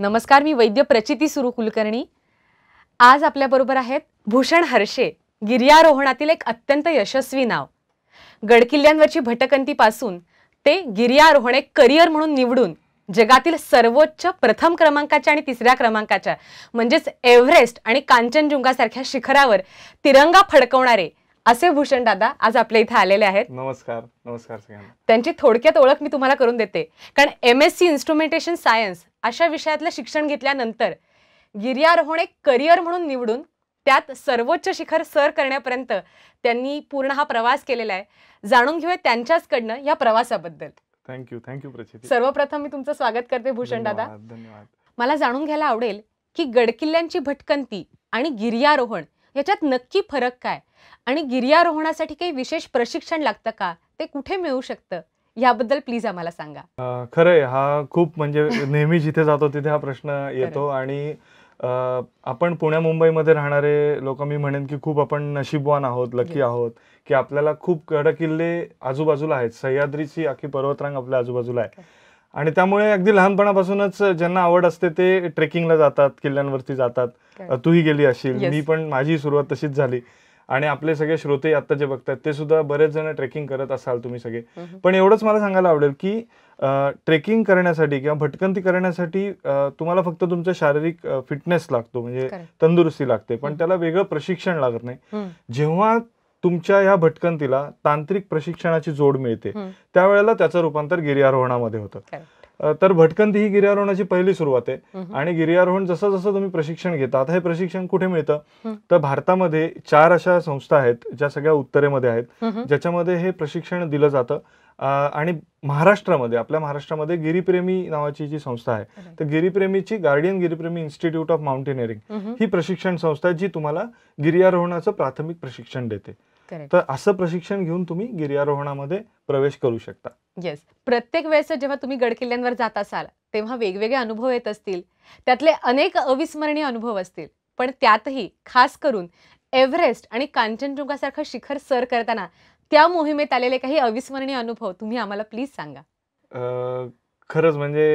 नमस्कार मी वैद्य प्रचिती सुरू कुलकर्णी आज आपल्याबरोबर आहेत भूषण हर्षे गिर्यारोहणातील एक अत्यंत यशस्वी नाव गडकिल्ल्यांवरची भटकंतीपासून ते गिर्यारोहण एक करिअर म्हणून निवडून जगातील सर्वोच्च प्रथम क्रमांकाच्या आणि तिसऱ्या क्रमांकाच्या म्हणजेच एव्हरेस्ट आणि कांचनजुंगासारख्या शिखरावर तिरंगा फडकवणारे असे भूषण दादा आज आपल्या इथे आलेले आहेत नमस्कार नमस्कार त्यांची थोडक्यात ओळख मी तुम्हाला करून देते कारण M S C instrumentation science अशा विषयातलं शिक्षण घेतल्यानंतर गिर्यारोहण एक करिअर म्हणून निवडून त्यात सर्वोच्च शिखर सर करण्यापर्यंत त्यांनी पूर्ण हा प्रवास केलेला आहे जाणून घेऊया त्यांच्याचकडनं या प्रवासाबद्दल थँक्यू थँक्यू सर्वप्रथम मी तुमचं स्वागत करते भूषण दादा धन्यवाद मला जाणून घ्यायला आवडेल की गडकिल्ल्यांची भटकंती आणि गिर्यारोहण ह्याच्यात नक्की फरक काय आणि गिर्यारोहणासाठी काही विशेष प्रशिक्षण लागतं का ते कुठे मिळू शकतं याबद्दल प्लीज आम्हाला सांगा खरंय हा खूप म्हणजे नेहमी जिथे जातो तिथे हा प्रश्न येतो आणि आपण पुण्या मुंबईमध्ये राहणारे लोक मी म्हणेन की खूप आपण नशीबवान आहोत लकी आहोत की आपल्याला खूप गडकिल्ले आजूबाजूला आहेत सह्याद्रीची अख्खी पर्वतरांग आपल्या आजूबाजूला आहे आणि त्यामुळे अगदी लहानपणापासूनच ज्यांना आवड असते ते ट्रेकिंगला जातात किल्ल्यांवरती जातात तूही गेली असेल मी पण माझी सुरुवात तशीच झाली आणि आपले सगळे श्रोते आता जे बघतात ते सुद्धा बरेच जण ट्रेकिंग करत असाल तुम्ही सगळे पण एवढंच मला सांगायला आवडेल की ट्रेकिंग करण्यासाठी किंवा भटकंती करण्यासाठी तुम्हाला फक्त तुमचा शारीरिक फिटनेस लागतो म्हणजे तंदुरुस्ती लागते पण त्याला वेगळं प्रशिक्षण लागत नाही जेव्हा तुमच्या ह्या भटकंतीला तांत्रिक प्रशिक्षणाची जोड मिळते त्यावेळेला त्याचं रूपांतर गिर्यारोहणामध्ये होतं तर भटकंती ही गिर्यारोहणाची पहिली सुरुवात आहे आणि गिर्यारोहण जसं जसं तुम्ही प्रशिक्षण घेता आता हे प्रशिक्षण कुठे मिळतं तर भारतामध्ये चार अशा संस्था आहेत ज्या सगळ्या उत्तरेमध्ये आहेत ज्याच्यामध्ये हे प्रशिक्षण दिलं जातं आणि महाराष्ट्रामध्ये आपल्या महाराष्ट्रामध्ये गिरीप्रेमी नावाची जी संस्था आहे तर गिरीप्रेमीची guardian Giripremi institute of mountaineering ही प्रशिक्षण संस्था आहे जी तुम्हाला गिर्यारोहणाचं प्राथमिक प्रशिक्षण देते तर असं प्रशिक्षण घेऊन तुम्ही गिर्यारोहणामध्ये प्रवेश करू शकता येस प्रत्येक वेळेस जेव्हा तुम्ही गडकिल्ल्यांवर जात असाल तेव्हा वेगवेगळे अनुभव येत असतील त्यातले अनेक अविस्मरणीय अनुभव असतील पण त्यातही खास करून एव्हरेस्ट आणि कांचनजुंगासारखं शिखर सर करताना त्या मोहिमेत आलेले काही अविस्मरणीय अनुभव तुम्ही आम्हाला प्लीज सांगा खरंच म्हणजे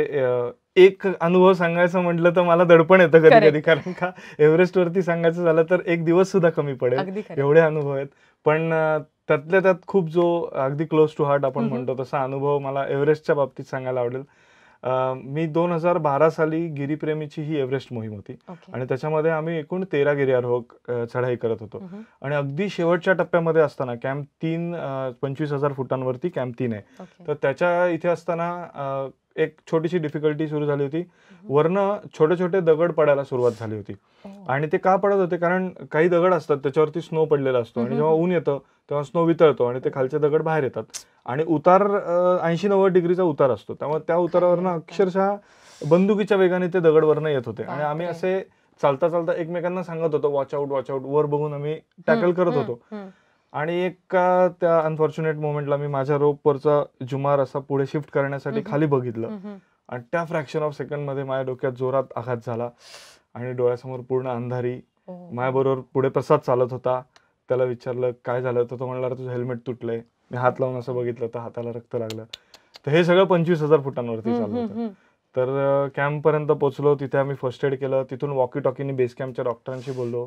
एक अनुभव सांगायचं म्हटलं तर मला दडपण येतं कधी कधी कारण का एव्हरेस्ट वरती सांगायचं झालं तर एक दिवस सुद्धा कमी पडेल एवढे अनुभव आहेत पण त्यातल्या त्यात खूप जो अगदी क्लोज टू हार्ट आपण म्हणतो तसा अनुभव मला एव्हरेस्टच्या बाबतीत सांगायला आवडेल मी दोन हजार बारा साली गिरीप्रेमीची ही एव्हरेस्ट मोहीम होती आणि त्याच्यामध्ये आम्ही एकूण तेरा गिर्यारोहक चढाई करत होतो आणि अगदी शेवटच्या टप्प्यामध्ये असताना कॅम्प तीन पंचवीस हजार फुटांवरती कॅम्प तीन आहे तर त्याच्या इथे असताना एक छोटीशी डिफिकल्टी सुरू झाली होती वरनं छोटे छोटे दगड पडायला सुरुवात झाली होती हो. आणि ते का पडत होते कारण काही दगड असतात त्याच्यावरती स्नो पडलेला असतो आणि जेव्हा ऊन येतं तेव्हा स्नो वितळतो आणि ते खालचे दगड बाहेर येतात आणि उतार ऐंशी नव्वद डिग्रीचा उतार असतो त्यामुळे त्या उतारावरनं अक्षरशः बंदुकीच्या वेगाने ते दगड दगडवरनं येत होते आणि आम्ही असे चालता चालता एकमेकांना सांगत होतो वॉच आऊट वॉच आऊट वर बघून आम्ही टॅकल करत होतो आणि एक त्या अनफॉर्च्युनेट मोमेंटला मी माझ्या रोपवरचा जुमार असा पुढे शिफ्ट करण्यासाठी खाली बघितलं आणि त्या फ्रॅक्शन ऑफ सेकंड मध्ये माझ्या डोक्यात जोरात आघात झाला आणि डोळ्यासमोर पूर्ण अंधारी हो. माझ्याबरोबर पुढे प्रसाद चालत होता त्याला विचारलं काय झालं तर तो म्हणला तुझं हेल्मेट तुटलंय मी हात लावून असं बघितलं तर हाताला रक्त लागलं तर हे सगळं पंचवीस हजार फुटांवरती चाललं होतं तर कॅम्पपर्यंत पोहोचलो तिथे आम्ही फर्स्ट एड केलं तिथून वॉकी टॉकीनी बेस कॅम्पच्या डॉक्टरांशी बोललो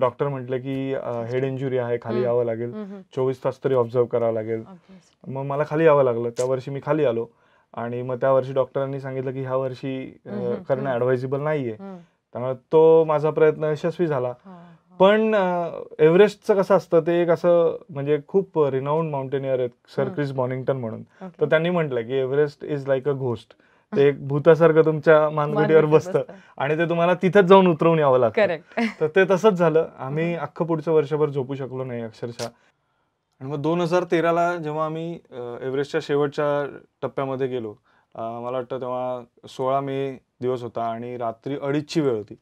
डॉक्टर म्हटलं की हेड इंजुरी आहे खाली यावं लागेल चोवीस तास तरी ऑब्झर्व करावं लागेल मग मला खाली यावं लागलं त्या वर्षी मी खाली आलो आणि मग त्या वर्षी डॉक्टरांनी सांगितलं की ह्या वर्षी करणं ॲडवायझेबल नाहीये त्यामुळे तो माझा प्रयत्न यशस्वी झाला पण एव्हरेस्टचं कसं असतं ते एक असं म्हणजे खूप रिनाऊंड माउंटेनियर आहेत सर क्रिस बॉनिंग्टन म्हणून तर त्यांनी म्हटलं की Everest is like a ghost ते एक भूतासारखं तुमच्या मानगुडीवर बसतं आणि ते तुम्हाला तिथंच जाऊन उतरवून यावं लागतं तर ते तसंच झालं आम्ही अख्खं पुढचं वर्षभर झोपू शकलो नाही अक्षरशः आणि मग दोन हजार तेराला जेव्हा आम्ही एव्हरेस्टच्या शेवटच्या टप्प्यामध्ये गेलो मला वाटतं तेव्हा सोळा मे दिवस होता आणि रात्री अडीचची वेळ होती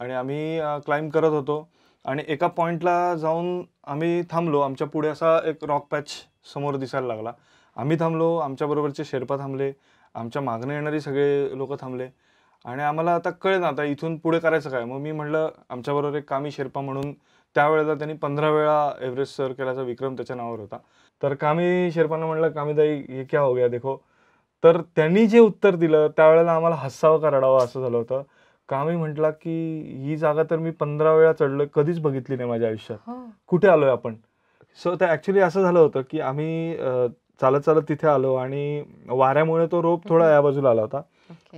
आणि आम्ही क्लाइंब करत होतो आणि एका पॉइंटला जाऊन आम्ही थांबलो आमच्या पुढे असा एक रॉक पॅच समोर दिसायला लागला आम्ही थांबलो आमच्याबरोबरचे शेर्पा थांबले आमच्या मागणं येणारी सगळे लोक थांबले आणि आम्हाला आता कळेल आता इथून पुढे करायचं काय मग मी म्हटलं आमच्याबरोबर एक कामी शेर्पा म्हणून त्यावेळेला त्यांनी पंधरा वेळा एव्हरेस्ट सर केल्याचा विक्रम त्याच्या नावावर होता तर कामी शेर्पानं म्हटलं कामीदाई हे क्या हो गया देखो तर त्यांनी जे उत्तर दिलं त्यावेळेला आम्हाला हसावं का रडावं असं झालं होतं कामी म्हटला की ही जागा तर मी पंधरा वेळा चढलोय कधीच बघितली नाही माझ्या आयुष्यात हो. कुठे आलोय आपण सो ते ॲक्च्युली असं झालं होतं की आम्ही चालत चालत तिथे आलो आणि वाऱ्यामुळे तो रोप थोडा या बाजूला आला होता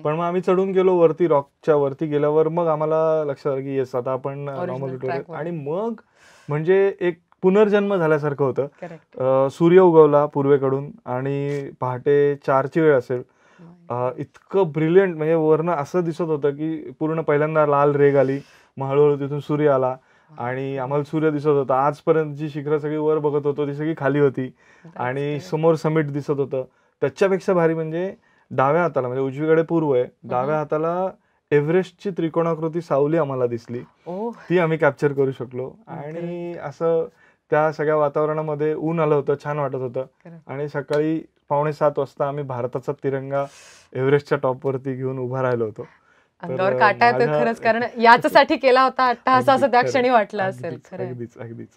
पण मग आम्ही चढून गेलो वरती रॉकच्या वरती गेल्यावर मग आम्हाला लक्षात आलं की येस आता आपण नॉर्मल आणि मग म्हणजे एक पुनर्जन्म झाल्यासारखं होतं सूर्य उगवला पूर्वेकडून आणि पहाटे चारची वेळ असेल इतकं ब्रिलियंट म्हणजे वर्ण असं दिसत होतं की पूर्ण पहिल्यांदा लाल रेग आली मग हळूहळू तिथून सूर्य आला आणि आम्हाला सूर्य दिसत होता आजपर्यंत जी शिखर सगळी वर बघत होतो ती सगळी खाली होती आणि समोर समिट दिसत होतं त्याच्यापेक्षा भारी म्हणजे डाव्या हाताला म्हणजे उजवीकडे पूर्व आहे डाव्या हाताला एव्हरेस्टची त्रिकोणाकृती सावली आम्हाला दिसली ती आम्ही कॅप्चर करू शकलो आणि असं त्या सगळ्या वातावरणामध्ये ऊन आलं होतं छान वाटत होतं आणि सकाळी पावणे सात वाजता आम्ही भारताचा तिरंगा एव्हरेस्टच्या टॉपवरती घेऊन उभा राहिलो होतो अंगावर काटा येतो खरंच कारण याच्यासाठी केला होता असं त्या क्षणी वाटलं असेल अगदीच अगदीच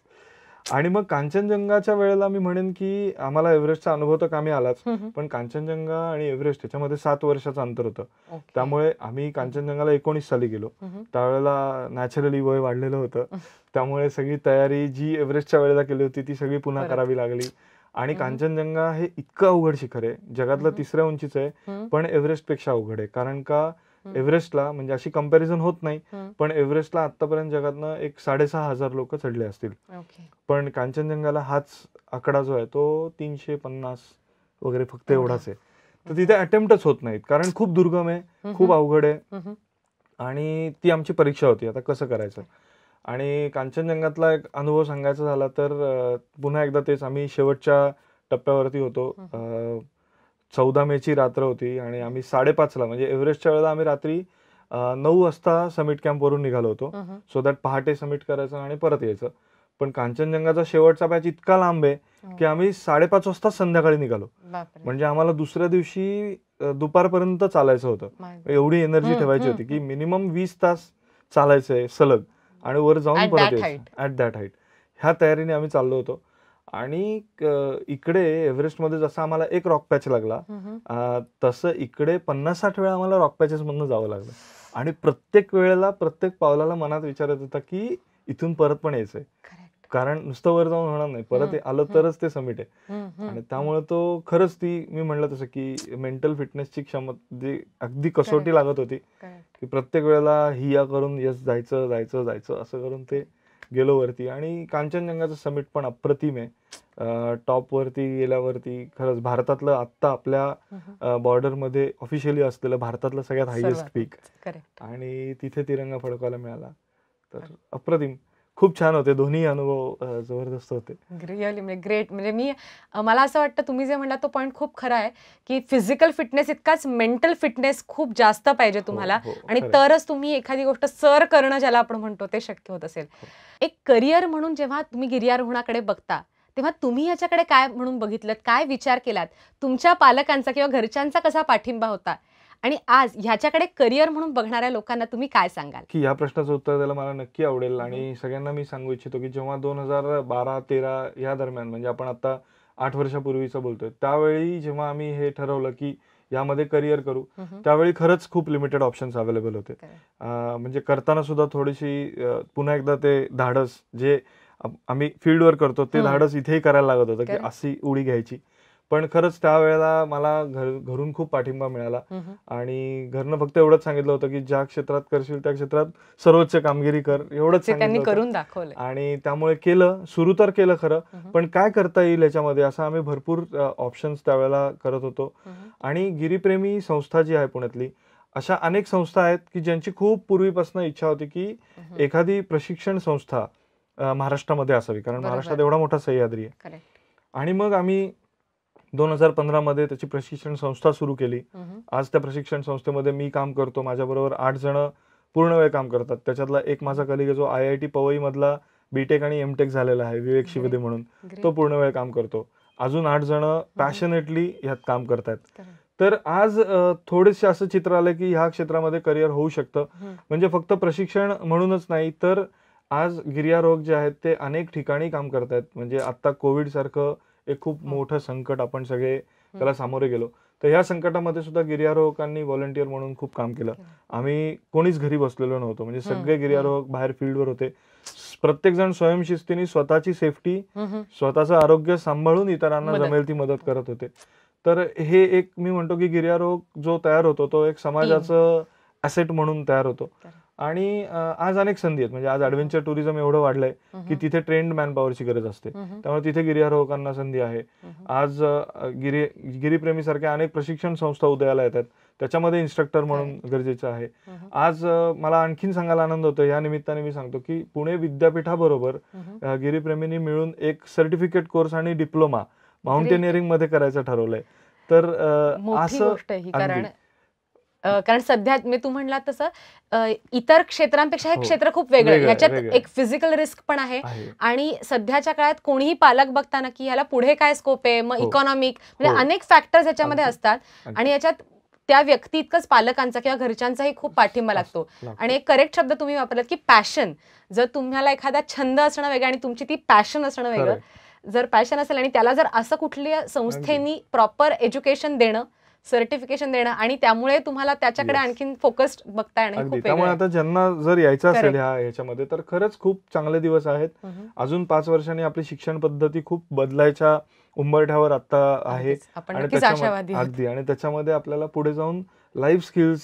आणि मग कांचनजंगाच्या वेळेला मी म्हणेन की आम्हाला एव्हरेस्टचा अनुभव तर कामी आलाच पण कांचनजंगा आणि एव्हरेस्ट याच्यामध्ये सात वर्षाचं अंतर होतं त्यामुळे आम्ही कांचनजंगाला एकोणीस साली गेलो त्यावेळेला नॅचरली वय वाढलेलं होतं त्यामुळे सगळी तयारी जी एव्हरेस्टच्या वेळेला केली होती ती सगळी पुन्हा करावी लागली आणि कांचनजंगा हे इतकं अवघड शिखर आहे जगातलं तिसऱ्या उंचीचं आहे पण एव्हरेस्ट पेक्षा अवघड आहे कारण का एव्हरेस्टला म्हणजे अशी कंपॅरिझन होत नाही पण एव्हरेस्टला आतापर्यंत जगातनं एक साडेसहा हजार लोक चढले असतील पण कांचनजंगाला हाच आकडा जो आहे तो तीनशे पन्नास वगैरे फक्त एवढाच आहे तर तिथे अटेम्प्टच होत नाहीत कारण खूप दुर्गम आहे खूप अवघड आहे आणि ती आमची परीक्षा होती आता कसं करायचं आणि कांचनजंगातला एक अनुभव सांगायचा झाला तर पुन्हा एकदा तेच आम्ही शेवटच्या टप्प्यावरती होतो चौदा ची रात्र होती आणि आम्ही साडेपाचला म्हणजे एव्हरेस्टच्या वेळेला आम्ही रात्री नऊ वाजता समिट कॅम्पवरून निघालो होतो सो दॅट पहाटे समिट करायचं आणि परत यायचं पण कांचनजंगाचा शेवटचा बॅच इतका लांब आहे हो. की आम्ही साडेपाच वाजता संध्याकाळी निघालो म्हणजे आम्हाला दुसऱ्या दिवशी दुपारपर्यंत चालायचं होतं एवढी एनर्जी ठेवायची होती की मिनिमम वीस तास चालायचंय सलग आणि वर जाऊन परत यायचं ऍट दॅट हाईट ह्या तयारीने आम्ही चाललो होतो आणि इकडे मध्ये जसं आम्हाला एक रॉक पॅच लागला तसं इकडे पन्नास साठ वेळा आम्हाला रॉक पॅचेस मधून जावं लागलं आणि प्रत्येक वेळेला प्रत्येक पावलाला मनात विचारत होता की इथून परत पण यायचंय कारण नुसतं वर जाऊन होणार नाही परत आलं तरच ते समिट आहे आणि त्यामुळे तो खरंच ती मी म्हणलं तसं की मेंटल फिटनेसची क्षमता अगदी कसोटी लागत होती की प्रत्येक वेळेला या करून यस जायचं जायचं जायचं असं करून ते गेलो वरती आणि कांचनजंगाचं समिट पण अप्रतिम आहे टॉपवरती गेल्यावरती खरंच भारतातलं आत्ता आपल्या बॉर्डर मध्ये ऑफिशियली असलेलं भारतातलं सगळ्यात हायएस्ट पीक आणि तिथे तिरंगा फडकवायला मिळाला तर अप्रतिम खूप छान होते दोन्ही अनुभव जबरदस्त होते रिअली म्हणजे ग्रेट म्हणजे मी मला असं वाटतं तुम्ही जे म्हणला तो पॉईंट खूप खरा आहे की फिजिकल फिटनेस इतकाच मेंटल फिटनेस खूप जास्त पाहिजे हो, तुम्हाला हो, आणि तरच तुम्ही एखादी गोष्ट सर करणं ज्याला आपण म्हणतो ते शक्य होत असेल हो. एक करिअर म्हणून जेव्हा तुम्ही गिर्यारोहणाकडे बघता तेव्हा तुम्ही याच्याकडे काय म्हणून बघितलं काय विचार केलात तुमच्या पालकांचा किंवा घरच्यांचा कसा पाठिंबा होता आणि आज ह्याच्याकडे करिअर म्हणून बघणाऱ्या लोकांना तुम्ही काय सांगाल की या प्रश्नाचं उत्तर द्यायला मला नक्की आवडेल आणि सगळ्यांना मी सांगू इच्छितो की जेव्हा दोन हजार बारा तेरा या दरम्यान म्हणजे आपण आता आठ वर्षापूर्वीचं बोलतोय त्यावेळी जेव्हा आम्ही हे ठरवलं की यामध्ये करिअर करू त्यावेळी खरंच खूप लिमिटेड ऑप्शन्स अवेलेबल होते म्हणजे करताना सुद्धा थोडीशी पुन्हा एकदा ते धाडस जे आम्ही फील्डवर करतो ते धाडस इथेही करायला लागत होतं की अशी उडी घ्यायची पण खरंच त्यावेळेला मला घर घरून खूप पाठिंबा मिळाला आणि घरनं फक्त एवढंच सांगितलं होतं की ज्या क्षेत्रात करशील त्या क्षेत्रात सर्वोच्च कामगिरी कर एवढंच त्यांनी करून दाखवलं आणि त्यामुळे केलं सुरू तर केलं खरं पण काय करता येईल याच्यामध्ये असं आम्ही भरपूर ऑप्शन्स त्यावेळेला करत होतो आणि गिरीप्रेमी संस्था जी आहे पुण्यातली अशा अनेक संस्था आहेत की ज्यांची खूप पूर्वीपासून इच्छा होती की एखादी प्रशिक्षण संस्था महाराष्ट्रामध्ये असावी कारण महाराष्ट्रात एवढा मोठा सह्याद्री आहे आणि मग आम्ही दोन हजार पंधरामध्ये त्याची प्रशिक्षण संस्था सुरू केली आज त्या प्रशिक्षण संस्थेमध्ये मी काम करतो माझ्याबरोबर आठ जण पूर्ण वेळ काम करतात त्याच्यातला एक माझा कलिग जो आय आय टी पवईमधला बीटेक आणि एमटेक झालेला आहे विवेक शिवदे म्हणून तो पूर्ण वेळ काम करतो अजून आठ जण पॅशनेटली ह्यात काम करतात तर आज थोडेसे असं चित्र आलं की ह्या क्षेत्रामध्ये करिअर होऊ शकतं म्हणजे फक्त प्रशिक्षण म्हणूनच नाही तर आज गिर्यारोहक जे आहेत ते अनेक ठिकाणी काम करतायत म्हणजे आता कोविड सारखं एक खूप मोठं संकट आपण सगळे त्याला सामोरे गेलो तर ह्या संकटामध्ये सुद्धा गिर्यारोहकांनी व्हॉलंटियर म्हणून खूप काम केलं आम्ही कोणीच घरी बसलेलो नव्हतो म्हणजे सगळे गिर्यारोहक बाहेर फील्डवर होते प्रत्येक जण स्वयंशिस्तीने स्वतःची सेफ्टी स्वतःचं आरोग्य सांभाळून इतरांना जमेल ती मदत करत होते तर हे एक मी म्हणतो की गिर्यारोहक जो तयार होतो तो एक समाजाचं ॲसेट म्हणून तयार होतो आणि आज अनेक संधी आहेत म्हणजे आज ऍडव्हेंचर टुरिझम एवढं वाढलंय की तिथे ट्रेंड मॅनपॉवरची गरज असते त्यामुळे तिथे गिर्यारोहकांना संधी आहे आज गिरी गिरीप्रेमीसारख्या अनेक प्रशिक्षण संस्था उदयाला येतात त्याच्यामध्ये इन्स्ट्रक्टर म्हणून गरजेचं आहे आज मला आणखीन सांगायला आनंद होतो या निमित्ताने मी सांगतो की पुणे विद्यापीठाबरोबर गिरीप्रेमींनी मिळून एक सर्टिफिकेट कोर्स आणि डिप्लोमा माउंटेनिअरिंग मध्ये करायचं ठरवलंय तर असं कारण कारण सध्या मी तू म्हणला तसं इतर क्षेत्रांपेक्षा हे हो. क्षेत्र खूप वेगळं याच्यात एक फिजिकल रिस्क पण आहे आणि सध्याच्या काळात कोणीही पालक बघताना की ह्याला पुढे काय स्कोप आहे मग इकॉनॉमिक हो. म्हणजे हो. अनेक फॅक्टर्स याच्यामध्ये असतात आणि याच्यात त्या व्यक्ती इतकंच पालकांचा किंवा घरच्यांचाही खूप पाठिंबा लागतो आणि एक करेक्ट शब्द तुम्ही वापरलात की पॅशन जर तुम्हाला एखादा छंद असणं वेगळं आणि तुमची ती पॅशन असणं वेगळं जर पॅशन असेल आणि त्याला जर असं कुठल्या संस्थेनी प्रॉपर एज्युकेशन देणं सर्टिफिकेशन देणं आणि त्यामुळे तुम्हाला त्याच्याकडे आणखीन फोकस बघता येणार त्यामुळे आता ज्यांना जर यायचं असेल ह्या याच्यामध्ये तर खरंच खूप चांगले दिवस आहेत अजून पाच वर्षांनी आपली शिक्षण पद्धती खूप बदलायच्या उंबरठ्यावर आता आहे आणि अगदी आणि त्याच्यामध्ये आपल्याला पुढे जाऊन लाईफ स्किल्स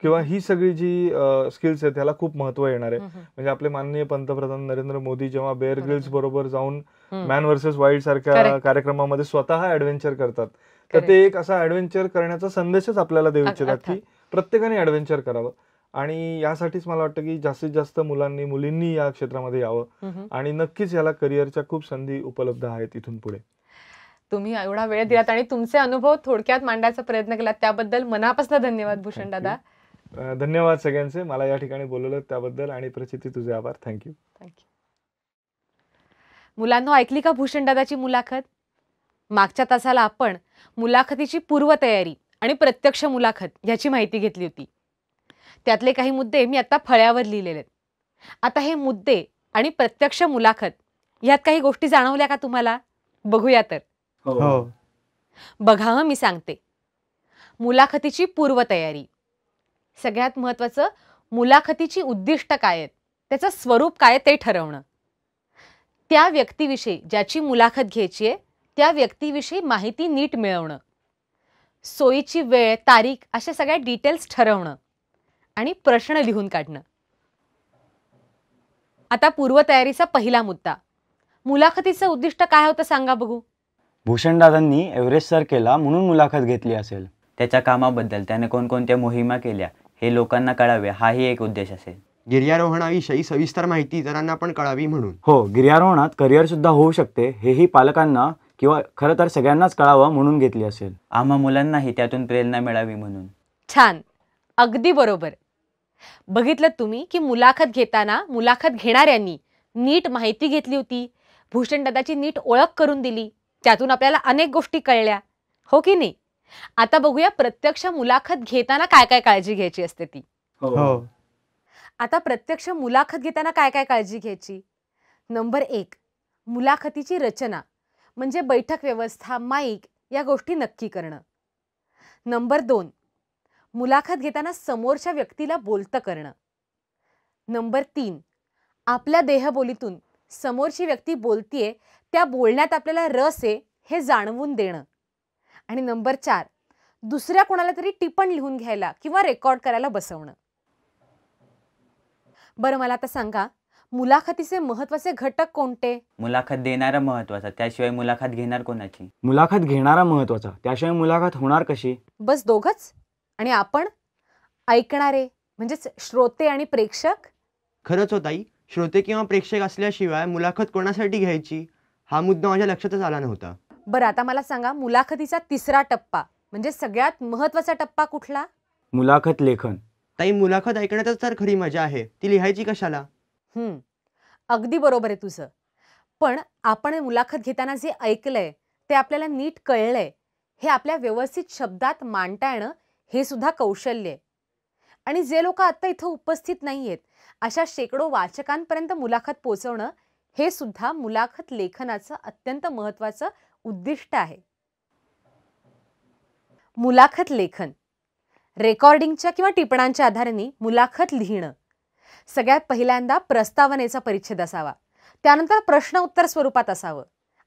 किंवा ही सगळी जी स्किल्स आहेत त्याला खूप महत्व येणार आहे म्हणजे आपले माननीय पंतप्रधान नरेंद्र मोदी जेव्हा बेअर गिल्स बरोबर जाऊन मॅन व्हर्सेस वाईल्ड सारख्या कार्यक्रमामध्ये स्वतः ऍडव्हेंचर करतात तर ते एक असा ऍडव्हेंचर करण्याचा संदेशच आपल्याला देऊ इच्छितात की प्रत्येकाने ऍडव्हेंचर करावं आणि यासाठीच मला वाटतं की जास्तीत जास्त मुलांनी मुलींनी या क्षेत्रामध्ये यावं आणि नक्कीच याला करिअरच्या खूप संधी उपलब्ध आहेत इथून पुढे तुम्ही एवढा वेळ दिलात आणि तुमचे अनुभव थोडक्यात मांडायचा प्रयत्न केला त्याबद्दल मनापासून धन्यवाद भूषण दादा धन्यवाद सगळ्यांचे मला या ठिकाणी बोलवलं त्याबद्दल आणि प्रचिती तुझे आभार थँक्यू थँक्यू मुलांना ऐकली का भूषण दादाची मुलाखत मागच्या तासाला आपण मुलाखतीची पूर्वतयारी आणि प्रत्यक्ष मुलाखत ह्याची माहिती घेतली होती त्यातले काही मुद्दे मी आता फळ्यावर लिहिलेले आहेत आता हे मुद्दे आणि प्रत्यक्ष मुलाखत ह्यात काही गोष्टी जाणवल्या का तुम्हाला बघूया तर हो, हो. बघा मी सांगते मुलाखतीची पूर्वतयारी सगळ्यात महत्वाचं मुलाखतीची उद्दिष्ट काय आहेत त्याचं स्वरूप काय ते ठरवणं त्या व्यक्तीविषयी ज्याची मुलाखत घ्यायची आहे त्या व्यक्तीविषयी माहिती नीट मिळवणं सोयीची वेळ तारीख अशा सगळ्या डिटेल्स ठरवणं आणि प्रश्न लिहून काढणं आता पूर्वतयारीचा पहिला मुद्दा मुलाखतीचं उद्दिष्ट काय होतं सांगा बघू भूषणदादांनी एव्हरेस्ट सर केला म्हणून मुलाखत घेतली असेल त्याच्या कामाबद्दल त्याने कोणकोणत्या मोहिमा केल्या हे लोकांना कळावे हाही एक उद्देश असेल गिर्यारोहणाविषयी सविस्तर माहिती इतरांना पण कळावी म्हणून हो गिर्यारोहणात करिअर सुद्धा होऊ शकते हेही पालकांना किंवा खरं तर सगळ्यांनाच कळावं म्हणून घेतली असेल आम्हा मुलांनाही त्यातून प्रेरणा मिळावी म्हणून छान अगदी बरोबर बघितलं तुम्ही की मुलाखत घेताना मुलाखत घेणाऱ्यांनी नीट माहिती घेतली होती भूषण दादाची नीट ओळख करून दिली त्यातून आपल्याला अनेक गोष्टी कळल्या हो की नाही आता बघूया प्रत्यक्ष मुलाखत घेताना काय काय काळजी घ्यायची असते ती हो, हो. आता प्रत्यक्ष मुलाखत घेताना काय काय काळजी घ्यायची नंबर एक मुलाखतीची रचना म्हणजे बैठक व्यवस्था माईक या गोष्टी नक्की करणं नंबर दोन मुलाखत घेताना समोरच्या व्यक्तीला बोलतं करणं नंबर तीन आपल्या देहबोलीतून समोरची व्यक्ती बोलतीये त्या बोलण्यात आपल्याला रस आहे हे जाणवून देणं आणि नंबर चार दुसऱ्या कोणाला तरी टिपण लिहून घ्यायला किंवा रेकॉर्ड करायला बसवणं बरं मला आता सांगा मुलाखतीचे महत्वाचे घटक कोणते मुलाखत देणारा महत्वाचा त्याशिवाय मुलाखत घेणार कोणाची मुलाखत घेणारा महत्वाचा त्याशिवाय मुलाखत होणार कशी बस दोघच आणि आपण ऐकणारे म्हणजेच श्रोते आणि प्रेक्षक खरंच हो ताई श्रोते किंवा प्रेक्षक असल्याशिवाय मुलाखत कोणासाठी घ्यायची हा मुद्दा माझ्या लक्षातच आला नव्हता बरं आता मला सांगा मुलाखतीचा तिसरा टप्पा म्हणजे सगळ्यात महत्वाचा टप्पा कुठला मुलाखत लेखन ताई मुलाखत ऐकण्यातच तर खरी मजा आहे ती लिहायची कशाला अगदी बरोबर आहे तुझं पण आपण मुलाखत घेताना जे ऐकलंय ते आपल्याला नीट कळलंय हे आपल्या व्यवस्थित शब्दात मांडता येणं हे सुद्धा कौशल्य आहे आणि जे लोक आत्ता इथं उपस्थित नाही आहेत अशा शेकडो वाचकांपर्यंत मुलाखत पोचवणं हे सुद्धा मुलाखत लेखनाचं अत्यंत महत्त्वाचं उद्दिष्ट आहे मुलाखत लेखन रेकॉर्डिंगच्या किंवा टिपणांच्या आधाराने मुलाखत लिहिणं सगळ्यात पहिल्यांदा प्रस्तावनेचा परिच्छेद असावा त्यानंतर प्रश्न उत्तर स्वरूपात असावं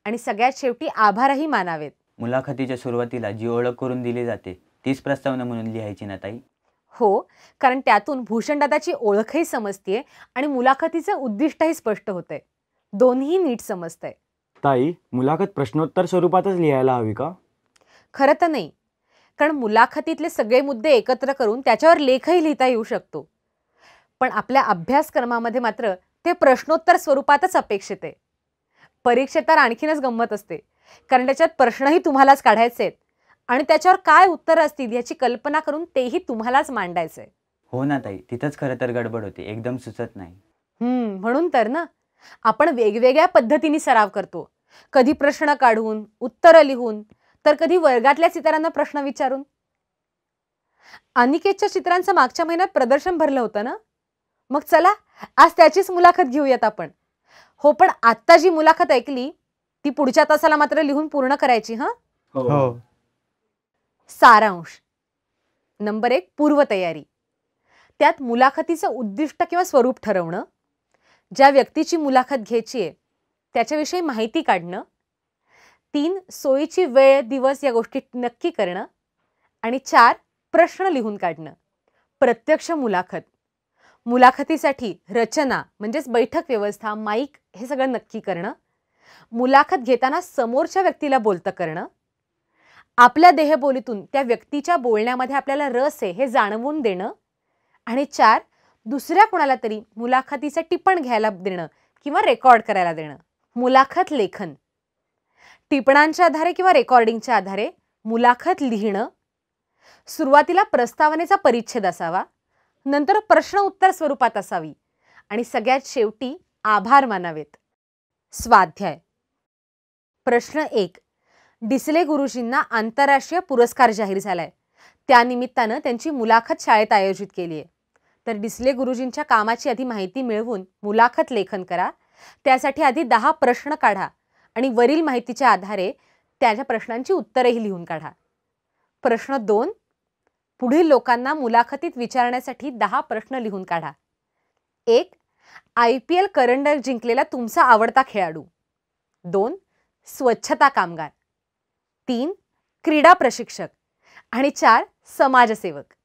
आणि सगळ्यात शेवटी आभारही मानावेत मुलाखतीच्या सुरुवातीला जी ओळख करून दिली जाते तीच प्रस्तावना म्हणून लिहायची ना ताई हो कारण त्यातून भूषणदादाची ओळखही समजते आणि मुलाखतीचं उद्दिष्टही स्पष्ट आहे दोन्ही नीट समजतंय ताई मुलाखत प्रश्नोत्तर स्वरूपातच लिहायला हवी का खरं तर नाही कारण मुलाखतीतले सगळे मुद्दे एकत्र करून त्याच्यावर लेखही लिहिता येऊ शकतो पण आपल्या अभ्यासक्रमामध्ये मात्र ते प्रश्नोत्तर स्वरूपातच अपेक्षित आहे परीक्षेत तर आणखीनच गंमत असते कारण त्याच्यात प्रश्नही तुम्हालाच काढायचे आहेत आणि त्याच्यावर काय उत्तर असतील याची कल्पना करून तेही तुम्हालाच मांडायचंय हो ना ताई तिथंच खरं तर गडबड होती एकदम सुचत नाही हम्म म्हणून तर ना आपण वेगवेगळ्या पद्धतीने सराव करतो कधी प्रश्न काढून उत्तरं लिहून तर कधी वर्गातल्या चित्रांना प्रश्न विचारून अनिकेतच्या चित्रांचं मागच्या महिन्यात प्रदर्शन भरलं होतं ना मग चला आज त्याचीच मुलाखत घेऊयात आपण हो पण आत्ता जी मुलाखत ऐकली ती पुढच्या तासाला मात्र लिहून पूर्ण करायची हा हो. हो। सारांश नंबर एक पूर्वतयारी त्यात मुलाखतीचं उद्दिष्ट किंवा स्वरूप ठरवणं ज्या व्यक्तीची मुलाखत घ्यायची आहे त्याच्याविषयी माहिती काढणं तीन सोयीची वेळ दिवस या गोष्टी नक्की करणं आणि चार प्रश्न लिहून काढणं प्रत्यक्ष मुलाखत मुलाखतीसाठी रचना म्हणजेच बैठक व्यवस्था माईक हे सगळं नक्की करणं मुलाखत घेताना समोरच्या व्यक्तीला बोलतं करणं आपल्या देहबोलीतून त्या व्यक्तीच्या बोलण्यामध्ये आपल्याला रस आहे हे जाणवून देणं आणि चार दुसऱ्या कोणाला तरी मुलाखतीचं टिपण घ्यायला देणं किंवा रेकॉर्ड करायला देणं मुलाखत लेखन टिपणांच्या आधारे किंवा रेकॉर्डिंगच्या आधारे मुलाखत लिहिणं सुरुवातीला प्रस्तावनेचा परिच्छेद असावा नंतर प्रश्न उत्तर स्वरूपात असावी आणि सगळ्यात शेवटी आभार मानावेत स्वाध्याय प्रश्न एक डिसले गुरुजींना आंतरराष्ट्रीय पुरस्कार जाहीर झालाय त्यानिमित्तानं त्यांची मुलाखत शाळेत आयोजित केली आहे तर डिसले गुरुजींच्या कामाची आधी माहिती मिळवून मुलाखत लेखन करा त्यासाठी आधी दहा प्रश्न काढा आणि वरील माहितीच्या आधारे त्याच्या प्रश्नांची उत्तरही लिहून काढा प्रश्न दोन पुढील लोकांना मुलाखतीत विचारण्यासाठी दहा प्रश्न लिहून काढा एक आय पी एल करंडक जिंकलेला तुमचा आवडता खेळाडू दोन स्वच्छता कामगार तीन क्रीडा प्रशिक्षक आणि चार समाजसेवक